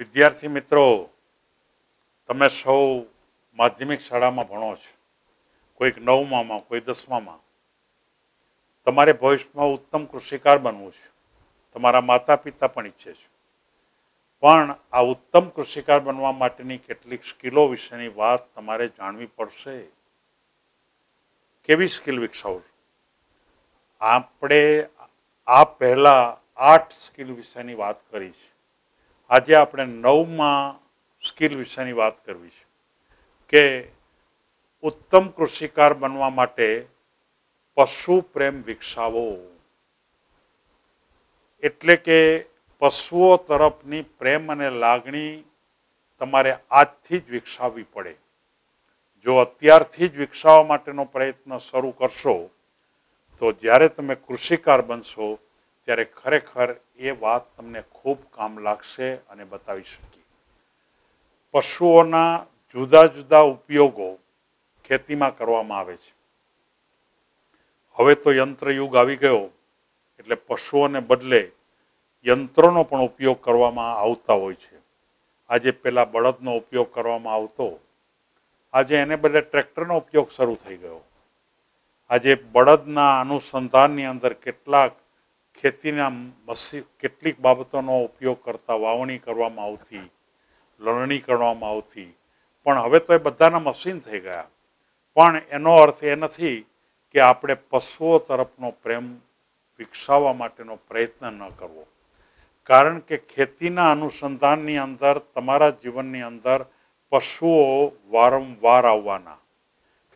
વિદ્યાર્થી મિત્રો તમે સૌ માધ્યમિક શાળામાં ભણો છો કોઈક નવમામાં કોઈ દસમામાં તમારે ભવિષ્યમાં ઉત્તમ કૃષિકાર બનવું છે તમારા માતા પિતા પણ ઈચ્છે છે પણ આ ઉત્તમ કૃષિકાર બનવા માટેની કેટલીક સ્કિલો વિશેની વાત તમારે જાણવી પડશે કેવી સ્કિલ વિકસાવું છું આપણે આ પહેલાં આઠ સ્કિલ વિશેની વાત કરી છે આજે આપણે નવમાં સ્કિલ વિશેની વાત કરવી છે કે ઉત્તમ કૃષિકાર બનવા માટે પશુ પ્રેમ વિકસાવો એટલે કે પશુઓ તરફની પ્રેમ અને લાગણી તમારે આજથી જ વિકસાવવી પડે જો અત્યારથી જ વિકસાવવા માટેનો પ્રયત્ન શરૂ કરશો તો જ્યારે તમે કૃષિકાર બનશો ત્યારે ખરેખર એ વાત તમને ખૂબ કામ લાગશે અને બતાવી શકીએ પશુઓના જુદા જુદા ઉપયોગો ખેતીમાં કરવામાં આવે છે હવે તો યંત્રયુગ આવી ગયો એટલે પશુઓને બદલે યંત્રોનો પણ ઉપયોગ કરવામાં આવતા હોય છે આજે પહેલાં બળદનો ઉપયોગ કરવામાં આવતો આજે એને બદલે ટ્રેક્ટરનો ઉપયોગ શરૂ થઈ ગયો આજે બળદના અનુસંધાનની અંદર કેટલાક ખેતીના મસી કેટલીક બાબતોનો ઉપયોગ કરતા વાવણી કરવામાં આવતી લણણી કરવામાં આવતી પણ હવે તો એ બધાના મશીન થઈ ગયા પણ એનો અર્થ એ નથી કે આપણે પશુઓ તરફનો પ્રેમ વિકસાવવા માટેનો પ્રયત્ન ન કરવો કારણ કે ખેતીના અનુસંધાનની અંદર તમારા જીવનની અંદર પશુઓ વારંવાર આવવાના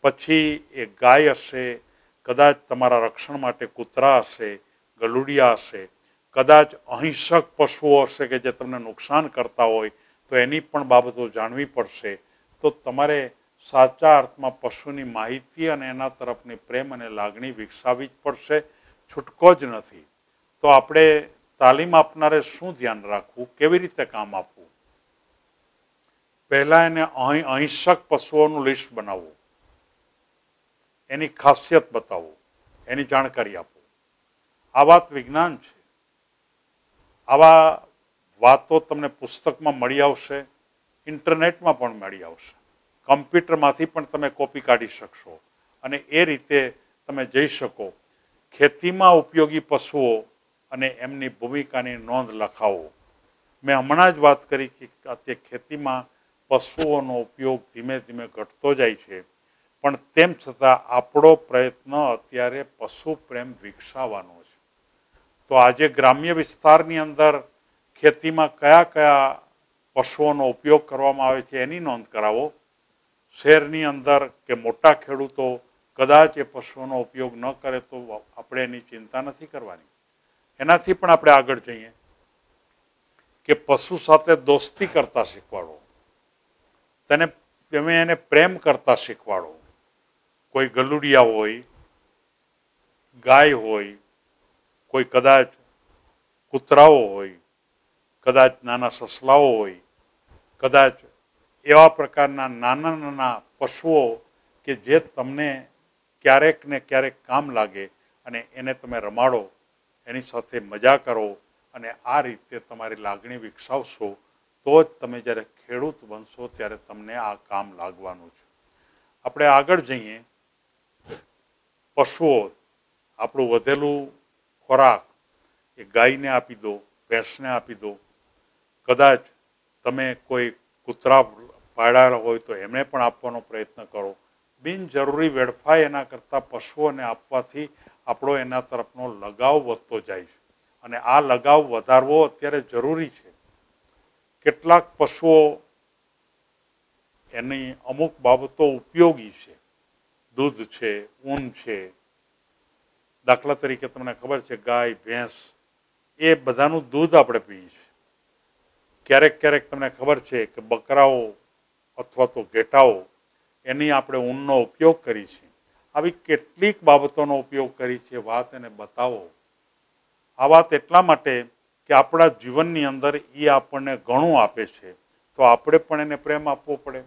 પછી એ ગાય હશે કદાચ તમારા રક્ષણ માટે કૂતરા હશે ગલુડિયા હશે કદાચ અહિંસક પશુઓ હશે કે જે તમને નુકસાન કરતા હોય તો એની પણ બાબતો જાણવી પડશે તો તમારે સાચા અર્થમાં પશુની માહિતી અને એના તરફની પ્રેમ અને લાગણી વિકસાવવી જ પડશે છૂટકો જ નથી તો આપણે તાલીમ આપનારે શું ધ્યાન રાખવું કેવી રીતે કામ આપવું પહેલાં એને અહીં અહિંસક પશુઓનું લિસ્ટ બનાવવું એની ખાસિયત બતાવવું એની જાણકારી આપો આ વાત વિજ્ઞાન છે આવા વાતો તમને પુસ્તકમાં મળી આવશે ઇન્ટરનેટમાં પણ મળી આવશે કમ્પ્યુટરમાંથી પણ તમે કોપી કાઢી શકશો અને એ રીતે તમે જઈ શકો ખેતીમાં ઉપયોગી પશુઓ અને એમની ભૂમિકાની નોંધ લખાવો મેં હમણાં જ વાત કરી કે અત્યારે ખેતીમાં પશુઓનો ઉપયોગ ધીમે ધીમે ઘટતો જાય છે પણ તેમ છતાં આપણો પ્રયત્ન અત્યારે પશુ પ્રેમ વિકસાવવાનો તો આજે ગ્રામ્ય વિસ્તારની અંદર ખેતીમાં કયા કયા પશુઓનો ઉપયોગ કરવામાં આવે છે એની નોંધ કરાવો શહેરની અંદર કે મોટા ખેડૂતો કદાચ એ પશુઓનો ઉપયોગ ન કરે તો આપણે એની ચિંતા નથી કરવાની એનાથી પણ આપણે આગળ જઈએ કે પશુ સાથે દોસ્તી કરતા શીખવાડો તેને તમે એને પ્રેમ કરતા શીખવાડો કોઈ ગલુડિયા હોય ગાય હોય કોઈ કદાચ કૂતરાઓ હોય કદાચ નાના સસલાઓ હોય કદાચ એવા પ્રકારના નાના નાના પશુઓ કે જે તમને ક્યારેક ને ક્યારેક કામ લાગે અને એને તમે રમાડો એની સાથે મજા કરો અને આ રીતે તમારી લાગણી વિકસાવશો તો જ તમે જ્યારે ખેડૂત બનશો ત્યારે તમને આ કામ લાગવાનું છે આપણે આગળ જઈએ પશુઓ આપણું વધેલું ખોરાક એ ગાયને આપી દો ભેંસને આપી દો કદાચ તમે કોઈ કૂતરા પાડાયેલા હોય તો એમણે પણ આપવાનો પ્રયત્ન કરો બિનજરૂરી વેડફાય એના કરતાં પશુઓને આપવાથી આપણો એના તરફનો લગાવ વધતો જાય છે અને આ લગાવ વધારવો અત્યારે જરૂરી છે કેટલાક પશુઓ એની અમુક બાબતો ઉપયોગી છે દૂધ છે ઊન છે દાખલા તરીકે તમને ખબર છે ગાય ભેંસ એ બધાનું દૂધ આપણે પીએ છીએ ક્યારેક ક્યારેક તમને ખબર છે કે બકરાઓ અથવા તો ઘેટાઓ એની આપણે ઊનનો ઉપયોગ કરીએ છીએ આવી કેટલીક બાબતોનો ઉપયોગ કરી છે વાત એને બતાવો આ વાત એટલા માટે કે આપણા જીવનની અંદર એ આપણને ઘણું આપે છે તો આપણે પણ એને પ્રેમ આપવો પડે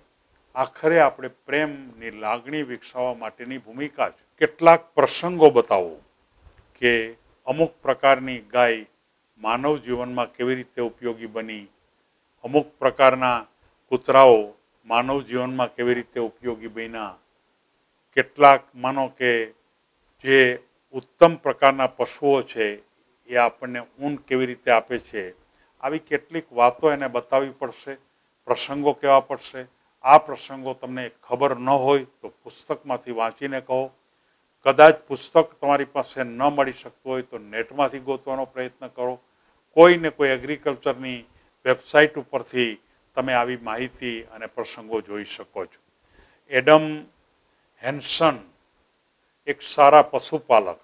આખરે આપણે પ્રેમની લાગણી વિકસાવવા માટેની ભૂમિકા છે કેટલાક પ્રસંગો બતાવો કે અમુક પ્રકારની ગાય માનવ જીવનમાં કેવી રીતે ઉપયોગી બની અમુક પ્રકારના કૂતરાઓ માનવ જીવનમાં કેવી રીતે ઉપયોગી બન્યા કેટલાક માનો કે જે ઉત્તમ પ્રકારના પશુઓ છે એ આપણને ઊન કેવી રીતે આપે છે આવી કેટલીક વાતો એને બતાવવી પડશે પ્રસંગો કહેવા પડશે આ પ્રસંગો તમને ખબર ન હોય તો પુસ્તકમાંથી વાંચીને કહો કદાચ પુસ્તક તમારી પાસે ન મળી શકતું હોય તો નેટમાંથી ગોતવાનો પ્રયત્ન કરો કોઈને કોઈ એગ્રીકલ્ચરની વેબસાઇટ ઉપરથી તમે આવી માહિતી અને પ્રસંગો જોઈ શકો છો એડમ હેન્સન એક સારા પશુપાલક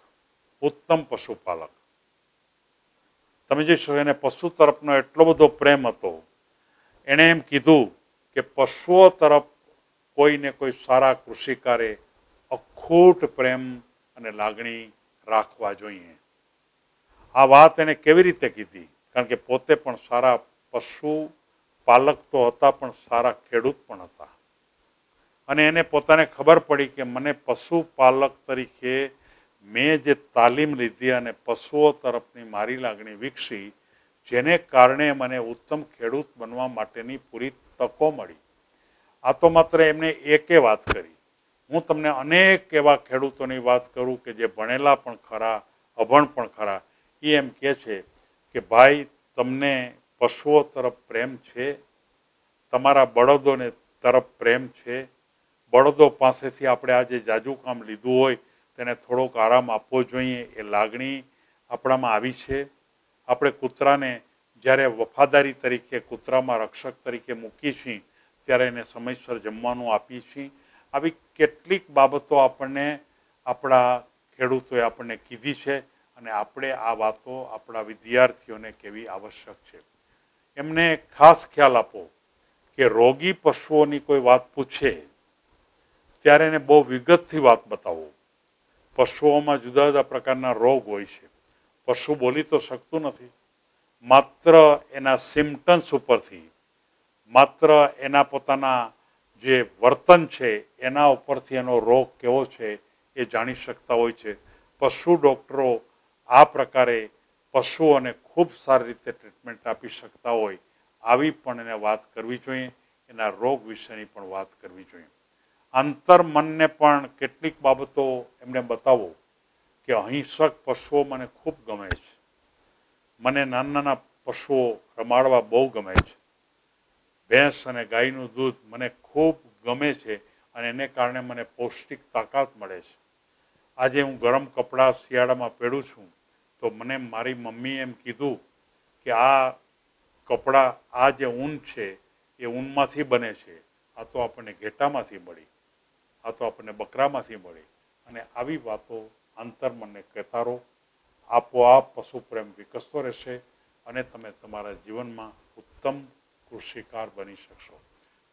ઉત્તમ પશુપાલક તમે જોઈશો એને પશુ તરફનો એટલો બધો પ્રેમ હતો એણે એમ કીધું કે પશુઓ તરફ કોઈને કોઈ સારા કૃષિકારે અખૂટ પ્રેમ અને લાગણી રાખવા જોઈએ આ વાત એણે કેવી રીતે કીધી કારણ કે પોતે પણ સારા પશુ પાલક તો હતા પણ સારા ખેડૂત પણ હતા અને એને પોતાને ખબર પડી કે મને પશુપાલક તરીકે મેં જે તાલીમ લીધી અને પશુઓ તરફની મારી લાગણી વિકસી જેને કારણે મને ઉત્તમ ખેડૂત બનવા માટેની પૂરી તકો મળી આ તો માત્ર એમને એકે વાત કરી હું તમને અનેક એવા ખેડૂતોની વાત કરું કે જે ભણેલા પણ ખરા અભણ પણ ખરા એ એમ કહે છે કે ભાઈ તમને પશુઓ તરફ પ્રેમ છે તમારા બળદોને તરફ પ્રેમ છે બળદો પાસેથી આપણે આ જે જાજુ કામ લીધું હોય તેને થોડોક આરામ આપવો જોઈએ એ લાગણી આપણામાં આવી છે આપણે કૂતરાને જ્યારે વફાદારી તરીકે કૂતરામાં રક્ષક તરીકે મૂકી છીએ ત્યારે એને સમયસર જમવાનું આપીએ છીએ આવી કેટલીક બાબતો આપણને આપણા ખેડૂતોએ આપણને કીધી છે અને આપણે આ વાતો આપણા વિદ્યાર્થીઓને કેવી આવશ્યક છે એમને ખાસ ખ્યાલ આપો કે રોગી પશુઓની કોઈ વાત પૂછે ત્યારે એને બહુ વિગતથી વાત બતાવો પશુઓમાં જુદા જુદા પ્રકારના રોગ હોય છે પશુ બોલી તો શકતું નથી માત્ર એના સિમ્ટમ્સ ઉપરથી માત્ર એના પોતાના જે વર્તન છે એના ઉપરથી એનો રોગ કેવો છે એ જાણી શકતા હોય છે પશુ ડૉક્ટરો આ પ્રકારે પશુઓને ખૂબ સારી રીતે ટ્રીટમેન્ટ આપી શકતા હોય આવી પણ એને વાત કરવી જોઈએ એના રોગ વિશેની પણ વાત કરવી જોઈએ આંતરમનને પણ કેટલીક બાબતો એમને બતાવો કે અહિંસક પશુઓ મને ખૂબ ગમે છે મને નાના નાના પશુઓ રમાડવા બહુ ગમે છે ભેંસ અને ગાયનું દૂધ મને ખૂબ ગમે છે અને એને કારણે મને પૌષ્ટિક તાકાત મળે છે આજે હું ગરમ કપડાં શિયાળામાં પહેરું છું તો મને મારી મમ્મી એમ કીધું કે આ કપડાં આ જે ઊન છે એ ઊનમાંથી બને છે આ તો આપણને ઘેટામાંથી મળી આ તો આપણને બકરામાંથી મળી અને આવી વાતો આંતરમનને કહેતા રહો આપોઆપ પશુ પ્રેમ વિકસતો રહેશે અને તમે તમારા જીવનમાં ઉત્તમ કૃષિકાર બની શકશો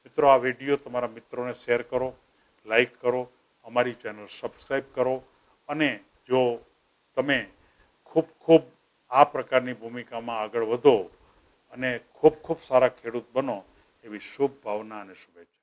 મિત્રો આ વિડીયો તમારા મિત્રોને શેર કરો લાઈક કરો અમારી ચેનલ સબસ્ક્રાઈબ કરો અને જો તમે ખૂબ ખૂબ આ પ્રકારની ભૂમિકામાં આગળ વધો અને ખૂબ ખૂબ સારા ખેડૂત બનો એવી શુભ ભાવના અને શુભેચ્છા